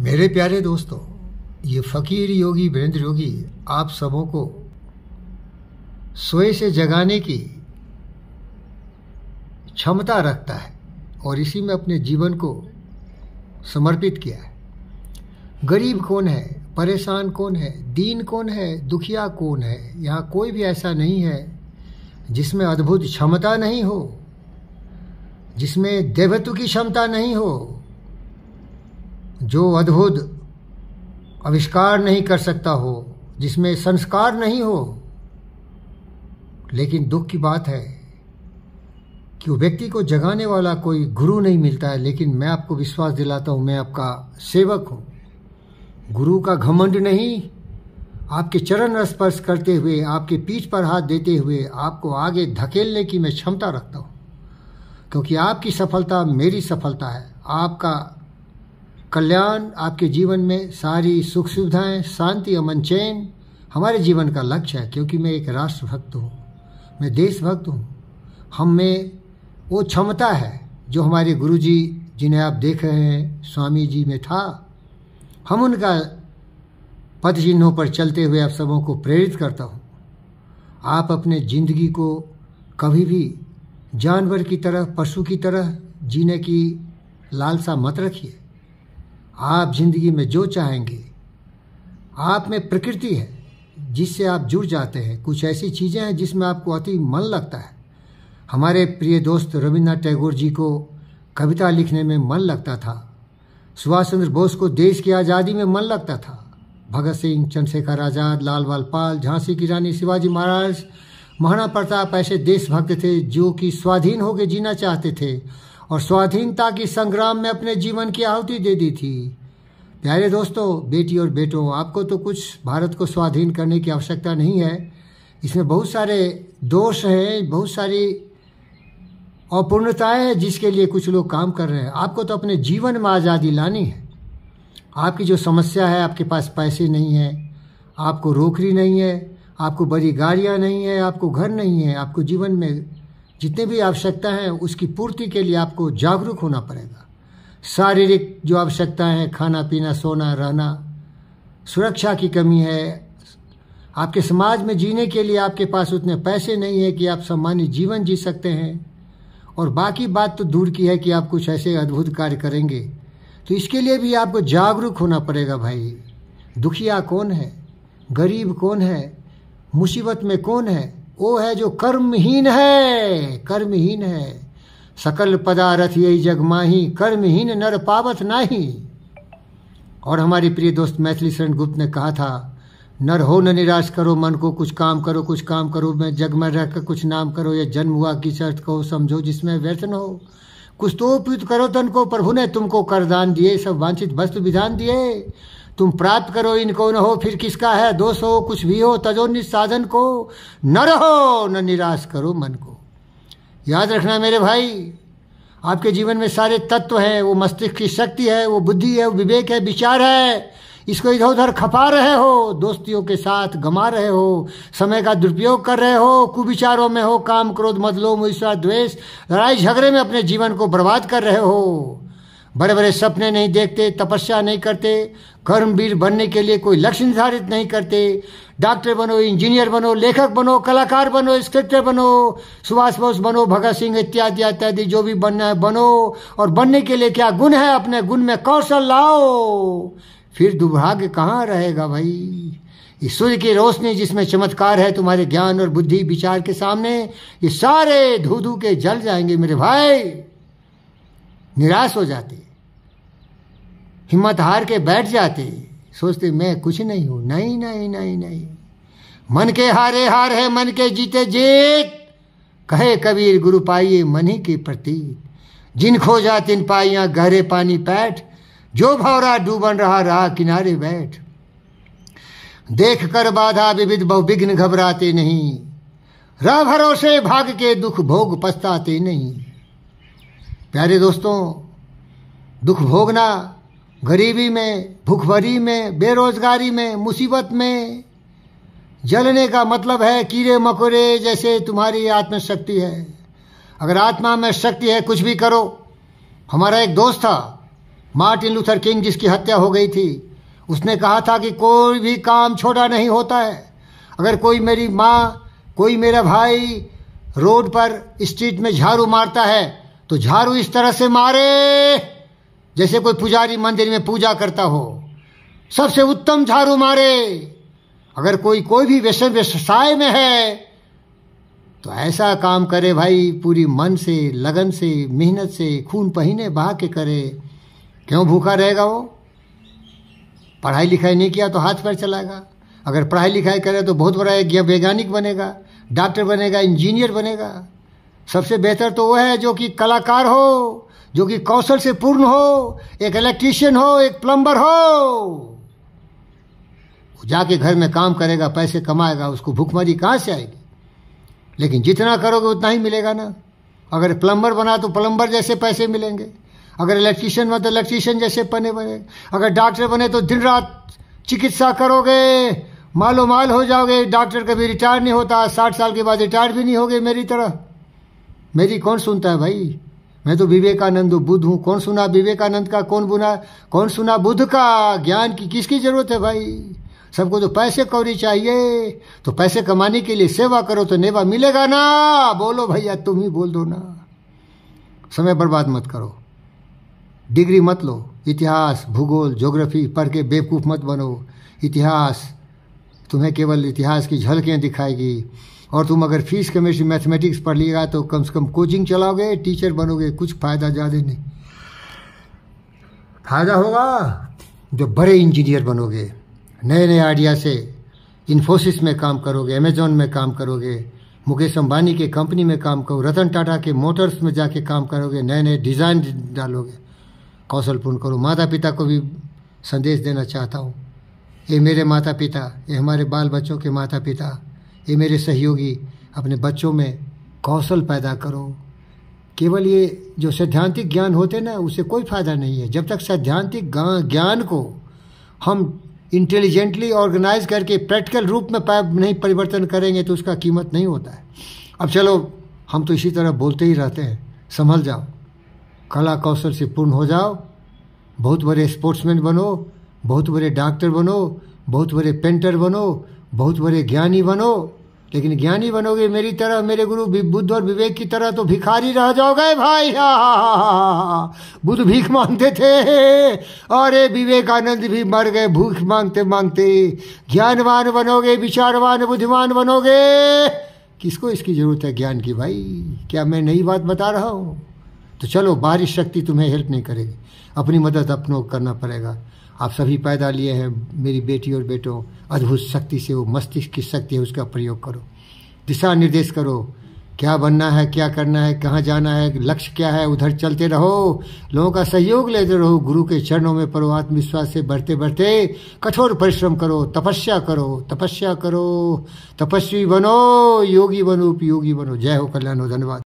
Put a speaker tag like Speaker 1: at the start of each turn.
Speaker 1: मेरे प्यारे दोस्तों ये फकीर योगी वीरेंद्र योगी आप सबों को सोए से जगाने की क्षमता रखता है और इसी में अपने जीवन को समर्पित किया है गरीब कौन है परेशान कौन है दीन कौन है दुखिया कौन है यहाँ कोई भी ऐसा नहीं है जिसमें अद्भुत क्षमता नहीं हो जिसमें देवत्व की क्षमता नहीं हो जो अद्भुत आविष्कार नहीं कर सकता हो जिसमें संस्कार नहीं हो लेकिन दुख की बात है कि वो व्यक्ति को जगाने वाला कोई गुरु नहीं मिलता है लेकिन मैं आपको विश्वास दिलाता हूँ मैं आपका सेवक हूं गुरु का घमंड नहीं आपके चरण स्पर्श करते हुए आपके पीठ पर हाथ देते हुए आपको आगे धकेलने की मैं क्षमता रखता हूँ क्योंकि आपकी सफलता मेरी सफलता है आपका कल्याण आपके जीवन में सारी सुख सुविधाएं शांति अमन चैन हमारे जीवन का लक्ष्य है क्योंकि मैं एक राष्ट्रभक्त हूँ मैं देशभक्त हूँ हम में वो क्षमता है जो हमारे गुरु जी जिन्हें आप देख रहे हैं स्वामी जी में था हम उनका पद चिन्हों पर चलते हुए आप सबों को प्रेरित करता हूँ आप अपने जिंदगी को कभी भी जानवर की तरह पशु की तरह जीने की लालसा मत रखिए आप जिंदगी में जो चाहेंगे आप में प्रकृति है जिससे आप जुड़ जाते हैं कुछ ऐसी चीज़ें हैं जिसमें आपको अति मन लगता है हमारे प्रिय दोस्त रविन्द्रनाथ टैगोर जी को कविता लिखने में मन लगता था सुभाष चंद्र बोस को देश की आज़ादी में मन लगता था भगत सिंह चंद्रशेखर आज़ाद लाल पाल झांसी की रानी शिवाजी महाराज महाराणा प्रताप ऐसे देशभक्त थे जो कि स्वाधीन होकर जीना चाहते थे और स्वाधीनता की संग्राम में अपने जीवन की आहुति दे दी थी प्यारे दोस्तों बेटी और बेटों आपको तो कुछ भारत को स्वाधीन करने की आवश्यकता नहीं है इसमें बहुत सारे दोष हैं बहुत सारी अपूर्णताएं हैं जिसके लिए कुछ लोग काम कर रहे हैं आपको तो अपने जीवन में आज़ादी लानी है आपकी जो समस्या है आपके पास पैसे नहीं है आपको रोकरी नहीं है आपको बड़ी गाड़ियाँ नहीं है आपको घर नहीं है आपको जीवन में जितने भी आवश्यकता है उसकी पूर्ति के लिए आपको जागरूक होना पड़ेगा शारीरिक जो आवश्यकता है खाना पीना सोना रहना सुरक्षा की कमी है आपके समाज में जीने के लिए आपके पास उतने पैसे नहीं है कि आप सम्मानित जीवन जी सकते हैं और बाकी बात तो दूर की है कि आप कुछ ऐसे अद्भुत कार्य करेंगे तो इसके लिए भी आपको जागरूक होना पड़ेगा भाई दुखिया कौन है गरीब कौन है मुसीबत में कौन है वो है जो कर्महीन है कर्महीन है सकल पदार्थ यही जगमाही कर्महीन नर पावत नाही और हमारे प्रिय दोस्त मैथिली शरण गुप्त ने कहा था नर हो न निराश करो मन को कुछ काम करो कुछ काम करो मैं जग में रहकर कुछ नाम करो या जन्म हुआ किस अर्थ कहो समझो जिसमें व्यर्थ न हो कुछ तो उपयुक्त करो तन को प्रभु ने तुमको करदान दिए सब वांछित वस्तु विधान दिए तुम प्राप्त करो इनको न हो फिर किसका है दोष हो कुछ भी हो तजो निस्साधन को न रहो न निराश करो मन को याद रखना मेरे भाई आपके जीवन में सारे तत्व हैं वो मस्तिष्क की शक्ति है वो बुद्धि है वो विवेक है विचार है इसको इधर उधर खपा रहे हो दोस्तियों के साथ गमा रहे हो समय का दुरुपयोग कर रहे हो कुविचारों में हो काम क्रोध मतलोम ईश्वर द्वेष लड़ाई झगड़े में अपने जीवन को बर्बाद कर रहे हो बड़े बड़े सपने नहीं देखते तपस्या नहीं करते कर्मवीर बनने के लिए कोई लक्ष्य निर्धारित नहीं करते डॉक्टर बनो इंजीनियर बनो लेखक बनो कलाकार बनो स्क्रिप्टर बनो सुभाष बोस बनो भगत सिंह इत्यादि इत्यादि जो भी बनना है बनो और बनने के लिए क्या गुण है अपने गुण में कौशल लाओ फिर दुर्भाग्य कहाँ रहेगा भाई इस सूर्य की रोशनी जिसमें चमत्कार है तुम्हारे ज्ञान और बुद्धि विचार के सामने ये सारे धू धू के जल जाएंगे मेरे भाई निराश हो जाते हिम्मत हार के बैठ जाते सोचते मैं कुछ नहीं हूं नहीं नहीं नहीं नहीं मन के हारे हार है मन के जीते जीत कहे कबीर गुरु पाइये मन ही के प्रतीत जिन खोजा तिन पाइया गहरे पानी पैठ जो भौरा डूबन रहा रहा किनारे बैठ देख कर बाधा विविध बहुविघ्न घबराते नहीं रह भरोसे भाग के दुख भोग पछताते नहीं प्यारे दोस्तों दुख भोगना गरीबी में भूखभरी में बेरोजगारी में मुसीबत में जलने का मतलब है कीड़े मकोड़े जैसे तुम्हारी आत्मशक्ति है अगर आत्मा में शक्ति है कुछ भी करो हमारा एक दोस्त था मार्टिन लूथर किंग जिसकी हत्या हो गई थी उसने कहा था कि कोई भी काम छोटा नहीं होता है अगर कोई मेरी माँ कोई मेरा भाई रोड पर स्ट्रीट में झाड़ू मारता है तो झाड़ू इस तरह से मारे जैसे कोई पुजारी मंदिर में पूजा करता हो सबसे उत्तम झाड़ू मारे अगर कोई कोई भी व्यस व्यवसाय में है तो ऐसा काम करे भाई पूरी मन से लगन से मेहनत से खून पहीने बहा के करे क्यों भूखा रहेगा वो पढ़ाई लिखाई नहीं किया तो हाथ पैर चलाएगा अगर पढ़ाई लिखाई करे तो बहुत बड़ा वैज्ञानिक बनेगा डॉक्टर बनेगा इंजीनियर बनेगा सबसे बेहतर तो वह है जो कि कलाकार हो जो कि कौशल से पूर्ण हो एक इलेक्ट्रिशियन हो एक प्लम्बर हो जाके घर में काम करेगा पैसे कमाएगा उसको भूखमरी कहाँ से आएगी लेकिन जितना करोगे उतना ही मिलेगा ना अगर प्लम्बर बना तो प्लम्बर जैसे पैसे मिलेंगे अगर इलेक्ट्रिशियन बना तो इलेक्ट्रिशियन जैसे पने बने अगर डॉक्टर बने तो दिन रात चिकित्सा करोगे मालो माल हो जाओगे डॉक्टर कभी रिटायर नहीं होता साठ साल के बाद रिटायर भी नहीं होगे मेरी तरह मेरी कौन सुनता है भाई मैं तो विवेकानंद बुद्ध हूँ कौन सुना विवेकानंद का कौन बुना कौन सुना बुद्ध का ज्ञान की किसकी जरूरत है भाई सबको तो पैसे कौड़ी चाहिए तो पैसे कमाने के लिए सेवा करो तो नेवा मिलेगा ना बोलो भैया तुम ही बोल दो ना समय बर्बाद मत करो डिग्री मत लो इतिहास भूगोल ज्योग्राफी पढ़ के बेवकूफ़ मत बनो इतिहास तुम्हें केवल इतिहास की झलकियाँ दिखाएगी और तुम अगर फीस केमिस्ट्री मैथमेटिक्स पढ़ लिएगा तो कम से कम कोचिंग चलाओगे टीचर बनोगे कुछ फायदा ज़्यादा नहीं फायदा होगा जो बड़े इंजीनियर बनोगे नए नए आइडिया से इन्फोसिस में काम करोगे अमेजोन में काम करोगे मुकेश अंबानी के कंपनी में काम करो रतन टाटा के मोटर्स में जाके काम करोगे नए नए डिज़ाइन डालोगे कौशल पूर्ण करो माता पिता को भी संदेश देना चाहता हूँ ये मेरे माता पिता ये हमारे बाल बच्चों के माता पिता ये मेरे सहयोगी अपने बच्चों में कौशल पैदा करो केवल ये जो सैद्धांतिक ज्ञान होते ना उससे कोई फायदा नहीं है जब तक सैद्धांतिक ज्ञान को हम इंटेलिजेंटली ऑर्गेनाइज करके प्रैक्टिकल रूप में नहीं परिवर्तन करेंगे तो उसका कीमत नहीं होता है अब चलो हम तो इसी तरह बोलते ही रहते हैं संभल जाओ कला कौशल से पूर्ण हो जाओ बहुत बड़े स्पोर्ट्समैन बनो बहुत बड़े डॉक्टर बनो बहुत बड़े पेंटर बनो बहुत बड़े ज्ञानी बनो लेकिन ज्ञानी बनोगे मेरी तरह मेरे गुरु बुद्ध और विवेक की तरह तो भिखारी रह जाओगे भाई बुद्ध भीख मांगते थे और ये विवेकानंद भी मर गए भूख मांगते मांगते ज्ञानवान बनोगे विचारवान बुद्धिमान बनोगे किसको इसकी जरूरत है ज्ञान की भाई क्या मैं नई बात बता रहा हूँ तो चलो बारिश शक्ति तुम्हें हेल्प नहीं करेगी अपनी मदद अपनों करना पड़ेगा आप सभी पैदा लिए हैं मेरी बेटी और बेटो अद्भुत शक्ति से वो मस्तिष्क की शक्ति है उसका प्रयोग करो दिशा निर्देश करो क्या बनना है क्या करना है कहाँ जाना है लक्ष्य क्या है उधर चलते रहो लोगों का सहयोग लेते रहो गुरु के चरणों में परो आत्मविश्वास से बढ़ते बढ़ते कठोर परिश्रम करो तपस्या करो तपस्या करो तपस्वी बनो योगी बनो उपयोगी बनो जय हो कल्याण हो धन्यवाद